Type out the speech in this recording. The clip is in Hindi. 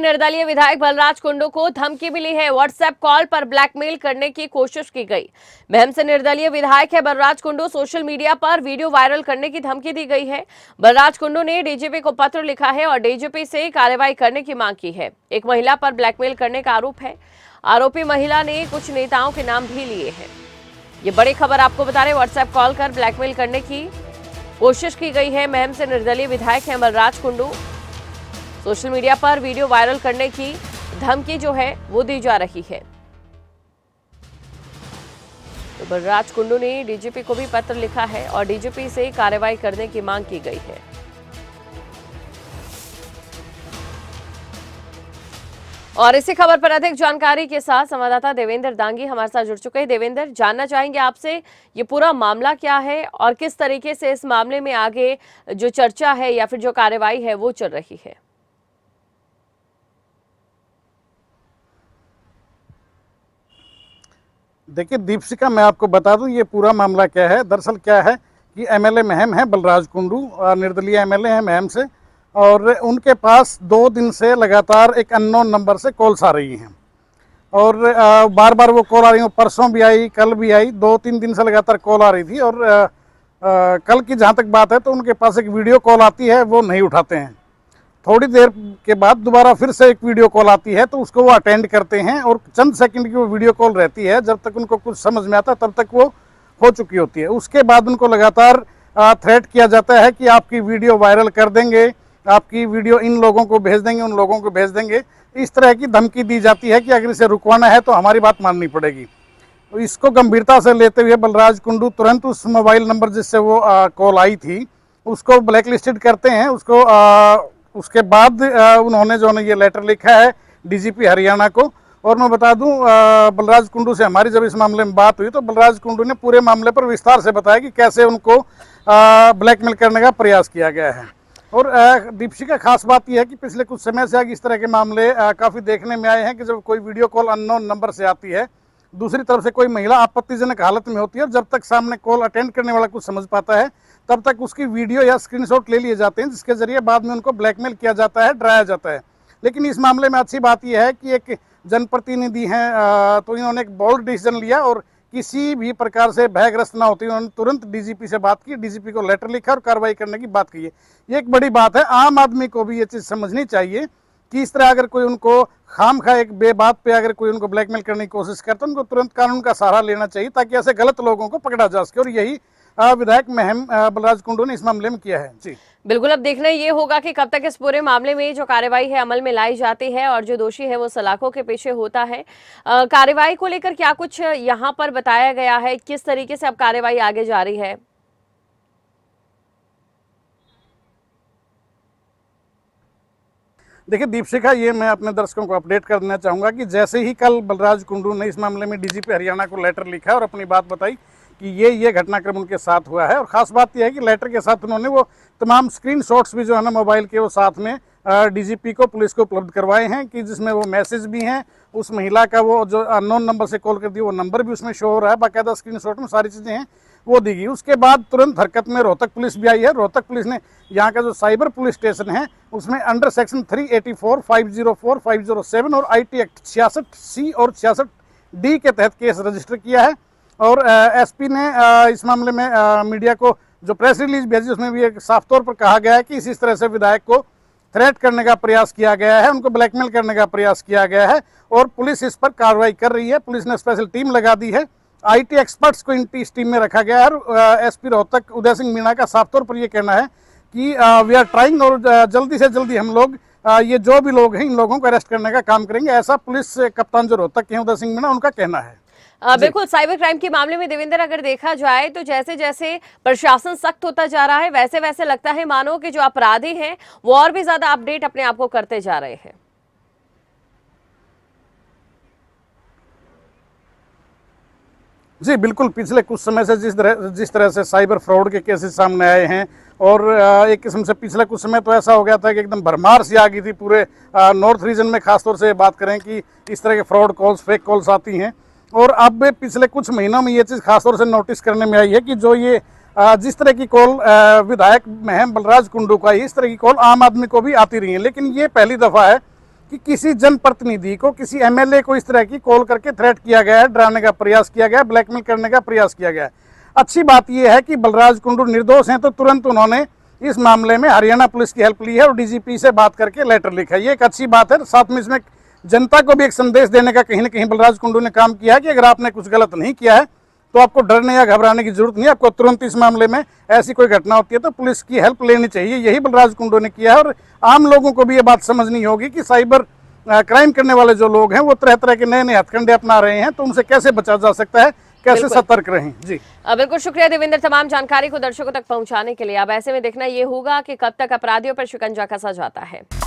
निर्दलीय विधायक बलराज कुंडू को धमकी मिली है व्हाट्सएप कॉल पर ब्लैकमेल करने की कोशिश की गई महम से निर्दलीय विधायक है बलराज कुंडू सोशल मीडिया पर वीडियो वायरल करने की धमकी दी गई है बलराज कुंडू ने डीजीपी को पत्र लिखा है और डीजीपी से कार्रवाई करने की मांग की है एक महिला पर ब्लैकमेल करने का आरोप है आरोपी महिला ने कुछ नेताओं के नाम भी लिए है ये बड़ी खबर आपको बता रहे व्हाट्सएप कॉल कर ब्लैकमेल करने की कोशिश की गई है महम से निर्दलीय विधायक हेमलराज कुंडू सोशल मीडिया पर वीडियो वायरल करने की धमकी जो है वो दी जा रही है तो बलराज कुंडू ने डीजीपी को भी पत्र लिखा है और डीजीपी से कार्रवाई करने की मांग की गई है और इसी खबर पर अधिक जानकारी के साथ संवाददाता देवेंद्र दांगी हमारे साथ जुड़ चुके हैं देवेंद्र जानना चाहेंगे आपसे ये पूरा मामला क्या है और किस तरीके से इस मामले में आगे जो चर्चा है या फिर जो कार्रवाई है वो चल रही है देखिए दीपशिका मैं आपको बता दूं ये पूरा मामला क्या है दरअसल क्या है कि एमएलए महम है बलराज कुंडू और निर्दलीय एमएलए हैं महम से और उनके पास दो दिन से लगातार एक अननोन नंबर से कॉल्स आ रही हैं और बार बार वो कॉल आ रही हूँ परसों भी आई कल भी आई दो तीन दिन से लगातार कॉल आ रही थी और आ, आ, कल की जहाँ तक बात है तो उनके पास एक वीडियो कॉल आती है वो नहीं उठाते हैं थोड़ी देर के बाद दोबारा फिर से एक वीडियो कॉल आती है तो उसको वो अटेंड करते हैं और चंद सेकंड की वो वीडियो कॉल रहती है जब तक उनको कुछ समझ में आता तब तक वो हो चुकी होती है उसके बाद उनको लगातार थ्रेट किया जाता है कि आपकी वीडियो वायरल कर देंगे आपकी वीडियो इन लोगों को भेज देंगे उन लोगों को भेज देंगे इस तरह की धमकी दी जाती है कि अगर इसे रुकवाना है तो हमारी बात माननी पड़ेगी तो इसको गंभीरता से लेते हुए बलराज कुंडू तुरंत उस मोबाइल नंबर जिससे वो कॉल आई थी उसको ब्लैक लिस्टेड करते हैं उसको आ, उसके बाद आ, उन्होंने जो है ये लेटर लिखा है डीजीपी हरियाणा को और मैं बता दूं बलराज कुंडू से हमारी जब इस मामले में बात हुई तो बलराज कुंडू ने पूरे मामले पर विस्तार से बताया कि कैसे उनको ब्लैकमेल करने का प्रयास किया गया है और दीपशी का खास बात यह है कि पिछले कुछ समय से आगे इस तरह के मामले काफ़ी देखने में आए हैं कि जब कोई वीडियो कॉल अननोन नंबर से आती है दूसरी तरफ से कोई महिला आपत्तिजनक हालत में होती है और जब तक सामने कॉल अटेंड करने वाला कुछ समझ पाता है तब तक उसकी वीडियो या स्क्रीनशॉट ले लिए जाते हैं जिसके जरिए बाद में उनको ब्लैकमेल किया जाता है डराया जाता है लेकिन इस मामले में अच्छी बात यह है कि एक जनप्रतिनिधि हैं तो इन्होंने एक बोल्ड डिसीजन लिया और किसी भी प्रकार से भयग्रस्त ना होती उन्होंने तुरंत डीजीपी से बात की डीजीपी को लेटर लिखा और कार्रवाई करने की बात की है ये एक बड़ी बात है आम आदमी को भी ये चीज़ समझनी चाहिए कि इस तरह अगर कोई उनको खाम खा एक बेबात पे अगर कोई उनको ब्लैकमेल करने की कोशिश करता है उनको तुरंत कानून का सहारा लेना चाहिए ताकि ऐसे गलत लोगों को पकड़ा जा सके और यही विधायक महम बलराज कुंडू ने इस मामले में किया है जी बिल्कुल अब देखना ये होगा कि कब तक इस पूरे मामले में जो कार्रवाई है अमल में लाई जाती है और जो दोषी है वो सलाखों के पीछे होता है कार्रवाई को लेकर क्या कुछ यहाँ पर बताया गया है किस तरीके से अब कार्रवाई आगे जा रही है देखिए दीपशिखा ये मैं अपने दर्शकों को अपडेट कर देना चाहूंगा कि जैसे ही कल बलराज कुंडू ने इस मामले में डीजीपी हरियाणा को लेटर लिखा और अपनी बात बताई कि ये ये घटनाक्रम उनके साथ हुआ है और ख़ास बात यह है कि लेटर के साथ उन्होंने वो तमाम स्क्रीन भी जो है ना मोबाइल के वो साथ में डीजीपी को पुलिस को उपलब्ध करवाए हैं कि जिसमें वो मैसेज भी हैं उस महिला का वो जो अननोन नंबर से कॉल कर दी वो नंबर भी उसमें शो हो रहा है बाकायदा स्क्रीन में सारी चीज़ें हैं वो दी गई उसके बाद तुरंत हरकत में रोहतक पुलिस भी आई है रोहतक पुलिस ने यहाँ का जो साइबर पुलिस स्टेशन है उसमें अंडर सेक्शन थ्री एटी और आई एक्ट छियासठ सी और छियासठ डी के तहत केस रजिस्टर किया है और एसपी ने इस मामले में मीडिया को जो प्रेस रिलीज भेजी उसमें भी एक साफ तौर पर कहा गया है कि इसी तरह से विधायक को थ्रेट करने का प्रयास किया गया है उनको ब्लैकमेल करने का प्रयास किया गया है और पुलिस इस पर कार्रवाई कर रही है पुलिस ने स्पेशल टीम लगा दी है आईटी एक्सपर्ट्स को इन इस टीम में रखा गया है और एसपी रोहतक उदय सिंह मीणा का साफ तौर पर यह कहना है कि वी आर ट्राइंग और जल्दी से जल्दी हम लोग ये जो भी लोग हैं इन लोगों को अरेस्ट करने का काम करेंगे ऐसा पुलिस कप्तान जो रोहतक के हैं उदय सिंह मीणा उनका कहना है बिल्कुल साइबर क्राइम के मामले में देवेंद्र अगर देखा जाए तो जैसे जैसे प्रशासन सख्त होता जा रहा है वैसे वैसे लगता है मानो कि जो अपराधी हैं वो और भी ज्यादा अपडेट अपने आप को करते जा रहे हैं जी बिल्कुल पिछले कुछ समय से जिस तरह जिस तरह से साइबर फ्रॉड के केसेस सामने आए हैं और एक किस्म से पिछले कुछ समय तो ऐसा हो गया था कि एकदम भरमार सी आ गई थी पूरे नॉर्थ रीजन में खासतौर से बात करें कि इस तरह के फ्रॉड कॉल्स फेक कॉल्स आती हैं और अब पिछले कुछ महीनों में ये चीज़ खासतौर से नोटिस करने में आई है कि जो ये जिस तरह की कॉल विधायक महम बलराज कुंडू का इस तरह की कॉल आम आदमी को भी आती रही है लेकिन ये पहली दफ़ा है कि किसी जनप्रतिनिधि को किसी एमएलए को इस तरह की कॉल करके थ्रेट किया गया है डराने का प्रयास किया गया है ब्लैकमेल करने का प्रयास किया गया है अच्छी बात यह है कि बलराज कुंडू निर्दोष हैं तो तुरंत उन्होंने इस मामले में हरियाणा पुलिस की हेल्प ली है और डीजीपी से बात करके लेटर लिखा है ये एक अच्छी बात है साथ में इसमें जनता को भी एक संदेश देने का कहीं ना कहीं बलराज कुंडू ने काम किया है कि अगर आपने कुछ गलत नहीं किया है तो आपको डरने या घबराने की जरूरत नहीं आपको तुरंत इस मामले में ऐसी कोई घटना होती है तो पुलिस की हेल्प लेनी चाहिए यही बलराज कुंडू ने किया है और आम लोगों को भी ये बात समझनी होगी कि साइबर क्राइम करने वाले जो लोग हैं वो तरह तरह के नए नए हथकंडे अपना रहे हैं तो उनसे कैसे बचा जा सकता है कैसे सतर्क रहें जी बिल्कुल शुक्रिया देवेंद्र तमाम जानकारी को दर्शकों तक पहुंचाने के लिए अब ऐसे में देखना ये होगा कि कब तक अपराधियों पर शिकंजा कसा जाता है